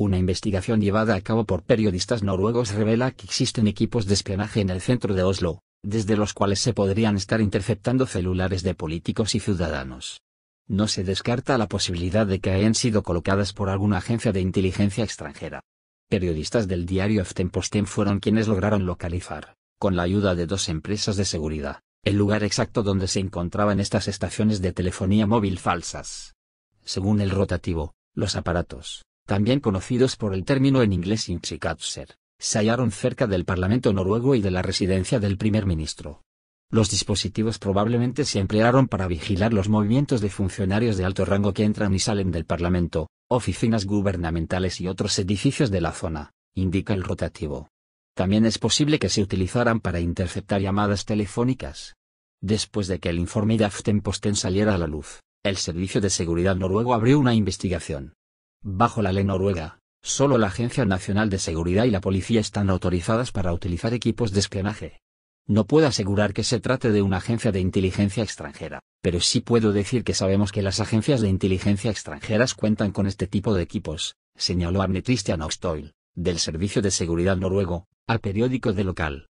Una investigación llevada a cabo por periodistas noruegos revela que existen equipos de espionaje en el centro de Oslo, desde los cuales se podrían estar interceptando celulares de políticos y ciudadanos. No se descarta la posibilidad de que hayan sido colocadas por alguna agencia de inteligencia extranjera. Periodistas del diario Aftenposten fueron quienes lograron localizar, con la ayuda de dos empresas de seguridad, el lugar exacto donde se encontraban estas estaciones de telefonía móvil falsas. Según el rotativo, los aparatos, también conocidos por el término en inglés Inchikatser, se hallaron cerca del Parlamento noruego y de la residencia del primer ministro. Los dispositivos probablemente se emplearon para vigilar los movimientos de funcionarios de alto rango que entran y salen del Parlamento, oficinas gubernamentales y otros edificios de la zona, indica el rotativo. También es posible que se utilizaran para interceptar llamadas telefónicas. Después de que el informe de Posten saliera a la luz, el Servicio de Seguridad noruego abrió una investigación. Bajo la ley noruega, solo la Agencia Nacional de Seguridad y la policía están autorizadas para utilizar equipos de espionaje. No puedo asegurar que se trate de una agencia de inteligencia extranjera, pero sí puedo decir que sabemos que las agencias de inteligencia extranjeras cuentan con este tipo de equipos, señaló Arne Christian Oxtoil, del Servicio de Seguridad noruego, al periódico de Local.